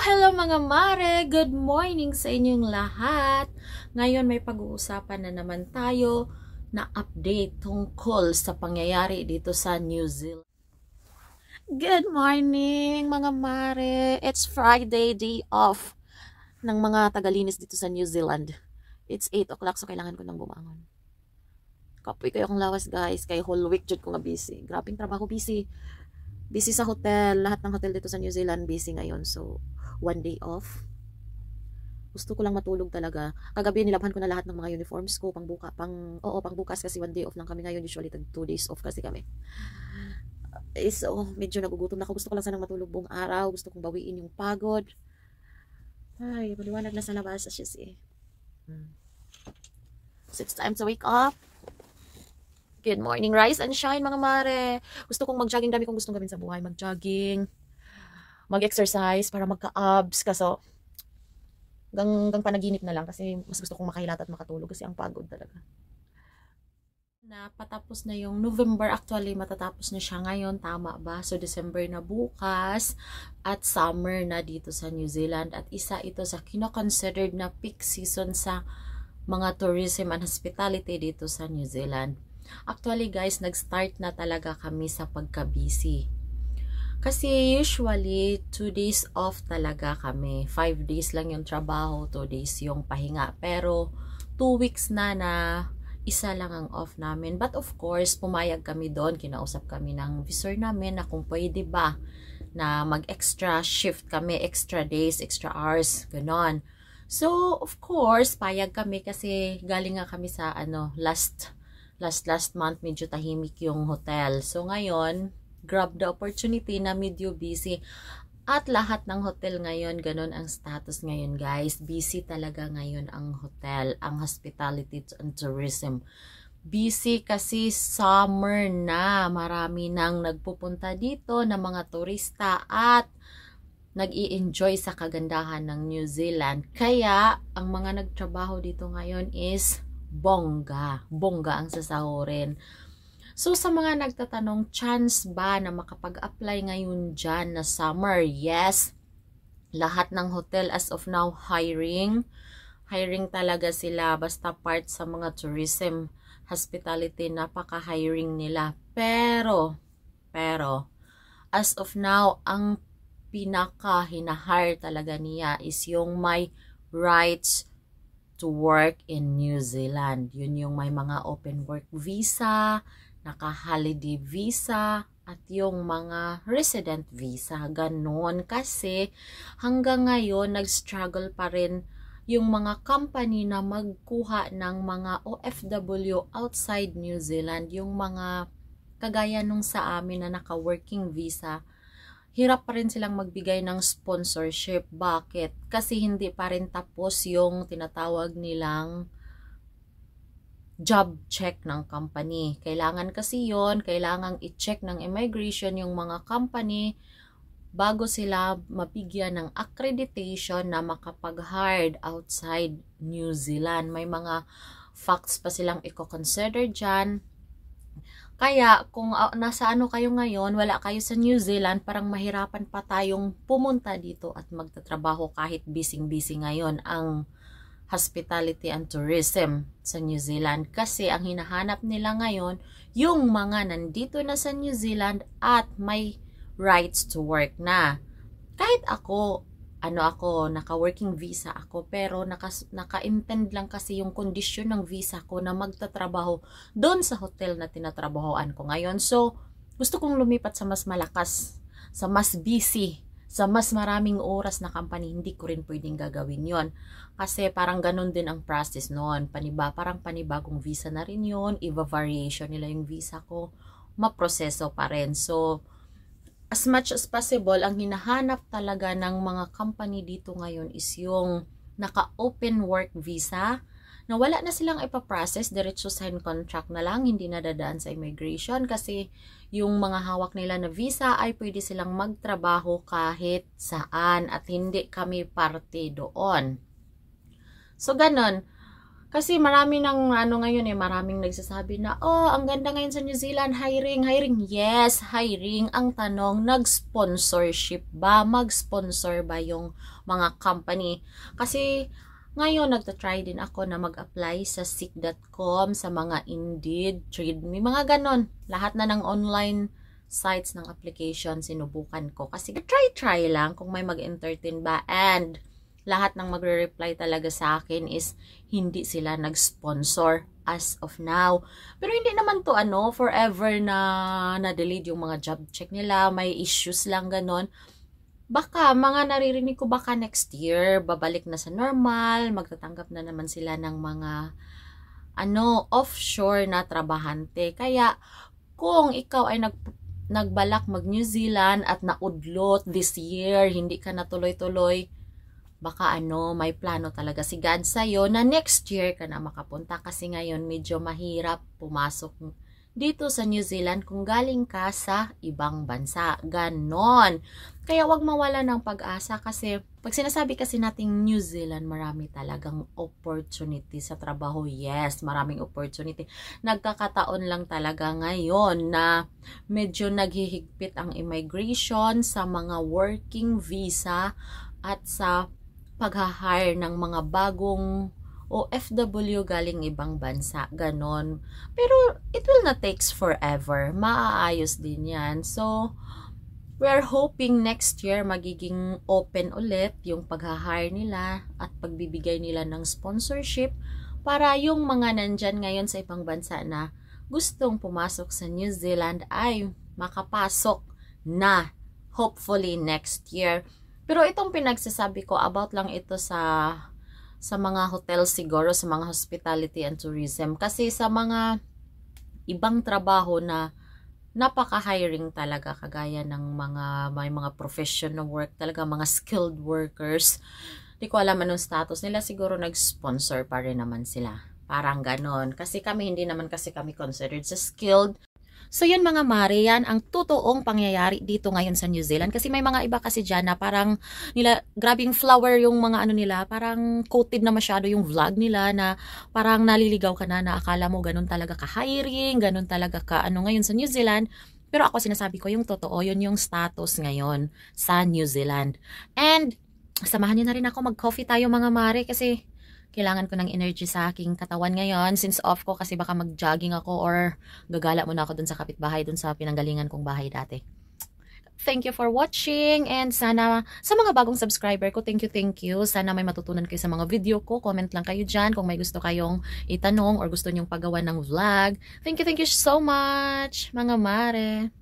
hello mga mare! Good morning sa inyong lahat! Ngayon may pag-uusapan na naman tayo na update tungkol sa pangyayari dito sa New Zealand. Good morning mga mare! It's Friday, day off ng mga tagalinis dito sa New Zealand. It's 8 o'clock so kailangan ko nang bumangon. Kapoy kayo kong lawas guys. Kay whole week jud ko nga busy. Grabing trabaho busy. Busy sa hotel. Lahat ng hotel dito sa New Zealand busy ngayon. So, one day off. Gusto ko lang matulog talaga. Kagabi nilabhan ko na lahat ng mga uniforms ko pang buka, pang oo, pang bukas kasi one day off lang kami ngayon. Usually tag two days off kasi kami. Eh, so, medyo nagugutom na ako. Gusto ko lang sanang matulog buong araw. Gusto kong bawiin yung pagod. Ay, maliwanag na sa labas. As just, eh. So, it's time to wake up. Good morning, rise and shine mga mare. Gusto kong mag-jogging. Dami kong gustong gawin sa buhay. Mag-jogging mag-exercise para magka-abs. Kaso, hanggang, gang panaginip na lang kasi mas gusto kong makahilat at makatulog kasi ang pagod talaga. Na patapos na yung November actually matatapos na siya ngayon tama ba? So December na bukas at summer na dito sa New Zealand at isa ito sa kinoconsidered na peak season sa mga tourism and hospitality dito sa New Zealand. Actually guys, nag-start na talaga kami sa pagka-busy kasi usually, 2 days off talaga kami. 5 days lang yung trabaho, 2 days yung pahinga. Pero 2 weeks na na isa lang ang off namin. But of course, pumayag kami doon. Kinausap kami ng visor namin na kung pwede ba na mag-extra shift kami, extra days, extra hours, ganon. So, of course, payag kami kasi galing nga kami sa ano, last last last month medyo tahimik yung hotel. So, ngayon, grab the opportunity na medyo busy. At lahat ng hotel ngayon, ganun ang status ngayon guys. Busy talaga ngayon ang hotel, ang hospitality and tourism. Busy kasi summer na. Marami nang nagpupunta dito na mga turista at nag enjoy sa kagandahan ng New Zealand. Kaya, ang mga nagtrabaho dito ngayon is bongga. Bongga ang sasahurin So sa mga nagtatanong, chance ba na makapag-apply ngayon dyan na summer? Yes, lahat ng hotel as of now hiring. Hiring talaga sila basta part sa mga tourism, hospitality, napaka-hiring nila. Pero, pero, as of now, ang pinaka hinahire talaga niya is yung may rights to work in New Zealand. Yun yung may mga open work visa, naka-holiday visa, at yung mga resident visa. Ganon kasi hanggang ngayon nag-struggle pa rin yung mga company na magkuha ng mga OFW outside New Zealand, yung mga kagaya nung sa amin na naka-working visa, hirap pa rin silang magbigay ng sponsorship. Bakit? Kasi hindi pa rin tapos yung tinatawag nilang job check ng company. Kailangan kasi yon kailangang i-check ng immigration yung mga company bago sila mapigyan ng accreditation na makapag-hired outside New Zealand. May mga facts pa silang i-consider dyan. Kaya kung uh, nasa ano kayo ngayon, wala kayo sa New Zealand, parang mahirapan pa tayong pumunta dito at magtatrabaho kahit busy-busy ngayon ang hospitality and tourism sa New Zealand kasi ang hinahanap nila ngayon yung mga nandito na sa New Zealand at may rights to work na. Kahit ako, ano ako, naka-working visa ako pero naka, naka-intend lang kasi yung condition ng visa ko na magtatrabaho doon sa hotel na tinatrabahoan ko ngayon. So, gusto kong lumipat sa mas malakas, sa mas busy sa mas maraming oras na company, hindi ko rin pwedeng gagawin yon Kasi parang ganun din ang process noon. Paniba, parang panibagong visa na rin yon Iba variation nila yung visa ko. Maproseso pa rin. So, as much as possible, ang hinahanap talaga ng mga company dito ngayon is yung naka-open work visa na wala na silang ipaprocess diretso sign contract na lang, hindi nadadaan sa immigration kasi yung mga hawak nila na visa ay pwede silang magtrabaho kahit saan at hindi kami parte doon. So, ganun. Kasi marami ng ano ngayon eh, maraming nagsasabi na, oh, ang ganda ngayon sa New Zealand, hiring, hiring. Yes, hiring. Ang tanong, nag-sponsorship ba? Mag-sponsor ba yung mga company? Kasi ngayon, nagtatry din ako na mag-apply sa seek.com, sa mga Indeed, Readme, mga ganon. Lahat na ng online sites ng application sinubukan ko. Kasi try-try lang kung may mag-entertain ba. And lahat ng magre-reply talaga sa akin is hindi sila nag-sponsor as of now. Pero hindi naman to ano, forever na na-delayed yung mga job check nila. May issues lang ganon baka mga naririnig ko baka next year babalik na sa normal, magtatanggap na naman sila ng mga ano offshore na trabahante. Kaya kung ikaw ay nag nagbalak mag New Zealand at naudlot this year, hindi ka natuloy-tuloy, baka ano, may plano talaga si God sa'yo na next year ka na makapunta kasi ngayon medyo mahirap pumasok dito sa New Zealand kung galing ka sa ibang bansa. Ganon. Kaya wag mawala ng pag-asa kasi pag sinasabi kasi nating New Zealand, marami talagang opportunity sa trabaho. Yes, maraming opportunity. Nagkakataon lang talaga ngayon na medyo naghihigpit ang immigration sa mga working visa at sa pag-hire ng mga bagong OFW galing ibang bansa, ganon. Pero it will not takes forever. Maaayos din yan. So, we're hoping next year magiging open ulit yung pagha hire nila at pagbibigay nila ng sponsorship para yung mga nandyan ngayon sa ibang bansa na gustong pumasok sa New Zealand ay makapasok na hopefully next year. Pero itong pinagsasabi ko about lang ito sa sa mga hotel siguro, sa mga hospitality and tourism. Kasi sa mga ibang trabaho na napaka-hiring talaga kagaya ng mga may mga professional work talaga, mga skilled workers. Hindi ko alam anong status nila. Siguro nag-sponsor pa rin naman sila. Parang ganon. Kasi kami, hindi naman kasi kami considered sa skilled. So yun mga mare, yan ang totoong pangyayari dito ngayon sa New Zealand. Kasi may mga iba kasi dyan na parang nila, grabing flower yung mga ano nila, parang coated na masyado yung vlog nila na parang naliligaw ka na na akala mo ganun talaga ka hiring, ganun talaga ka ano ngayon sa New Zealand. Pero ako sinasabi ko yung totoo, yun yung status ngayon sa New Zealand. And samahan niyo na rin ako mag-coffee tayo mga mare kasi kailangan ko ng energy sa aking katawan ngayon since off ko kasi baka mag-jogging ako or gagala muna ako dun sa kapitbahay, dun sa pinanggalingan kong bahay dati. Thank you for watching and sana sa mga bagong subscriber ko, thank you, thank you. Sana may matutunan kayo sa mga video ko. Comment lang kayo dyan kung may gusto kayong itanong or gusto nyong pagawa ng vlog. Thank you, thank you so much mga mare.